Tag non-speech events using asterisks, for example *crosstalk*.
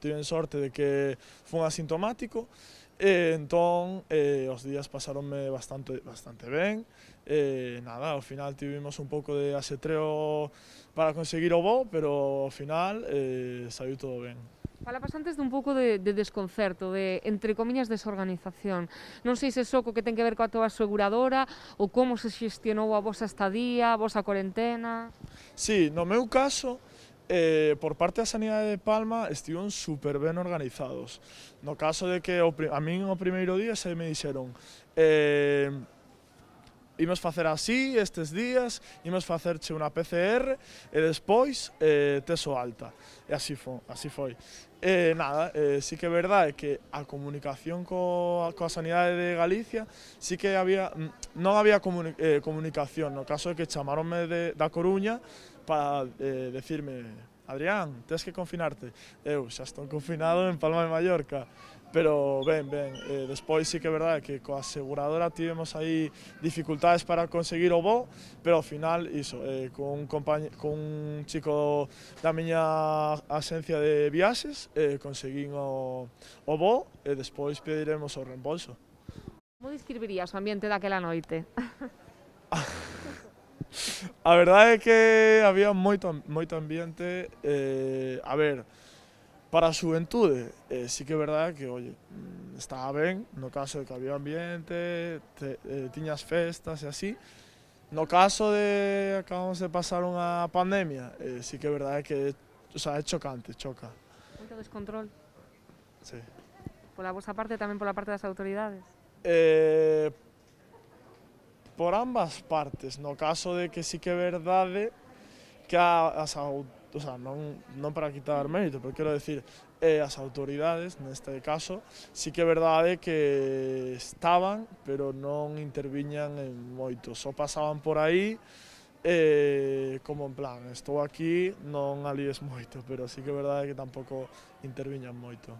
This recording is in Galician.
Tiven sorte de que fun asintomático e entón eh, os días pasaronme bastante bastante ben. Eh, nada, ao final tivemos un pouco de asetreo para conseguir o bo, pero ao final eh, saiu todo ben. Falabas antes dun pouco de, de desconcerto, de, entre comiñas, desorganización. Non sei se só co que ten que ver coa toa aseguradora ou como se xestionou a vosa estadía, a vosa cuarentena. Sí, no meu caso, eh, por parte da Sanidade de Palma estiven super ben organizados. No caso de que o, a min o primeiro día se me dixeron eh, imos facer así estes días, imos facerche unha PCR e despois eh, teso alta. E así, fo, así foi. Eh, nada, eh, sí que é verdade que a comunicación co, coa sanidade de Galicia sí que había, mm, non había comuni, eh, comunicación, no caso de que chamaronme de, da Coruña para eh, decirme Adrián, tens que confinarte. Eu xa estou confinado en Palma de Mallorca, pero ben, ben, eh, despois sí que é verdade que coa aseguradora tivemos aí dificultades para conseguir o voo, pero ao final iso, eh, con, un compañ con un chico da miña axencia de viaxes eh, conseguín o, o voo e despois pediremos o reembolso. Como describirías o ambiente daquela noite? *laughs* A verdade é que había moito, moito ambiente, eh, a ver, para a xuventude, eh, sí que é verdade que, oi, mm, estaba ben, no caso de que había ambiente, te, eh, tiñas festas e así, No caso de acabamos de pasar unha pandemia, eh, sí que é verdade que o sea, é chocante, choca. Moito descontrol. Sí. Pola vosa parte, tamén pola parte das autoridades. Eh, por ambas partes, no caso de que sí que é verdade que a, as o sea, non, non para quitar mérito, pero quero decir, eh, as autoridades, neste caso, sí que é verdade que estaban, pero non interviñan en moito, só pasaban por aí, eh, como en plan, estou aquí, non alíes moito, pero sí que é verdade que tampouco interviñan moito.